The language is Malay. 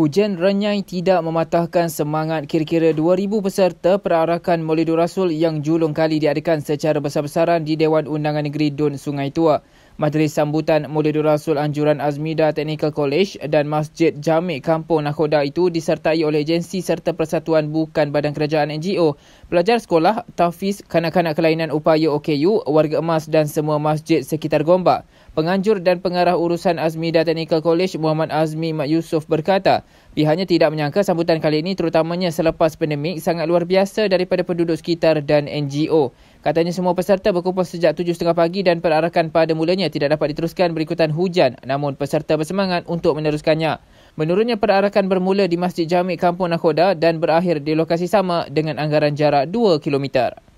Hujan renyai tidak mematahkan semangat kira-kira 2,000 peserta perarakan Maulidur Rasul yang julung kali diadakan secara besar-besaran di Dewan Undangan Negeri Dun Sungai Tua. Majlis sambutan Maulidur Rasul Anjuran Azmida Technical College dan Masjid Jamik Kampung Nakhoda itu disertai oleh agensi serta persatuan bukan badan kerajaan NGO, pelajar sekolah, tafiz, kanak-kanak kelainan upaya OKU, warga emas dan semua masjid sekitar Gombak. Penganjur dan pengarah urusan Azmida Technical College Muhammad Azmi Mat Yusof berkata, pihaknya tidak menyangka sambutan kali ini terutamanya selepas pandemik sangat luar biasa daripada penduduk sekitar dan NGO. Katanya semua peserta berkumpul sejak 7.30 pagi dan perarakan pada mulanya tidak dapat diteruskan berikutan hujan namun peserta bersemangat untuk meneruskannya. Menurutnya perarakan bermula di Masjid Jamik Kampung Nakoda dan berakhir di lokasi sama dengan anggaran jarak 2 kilometer.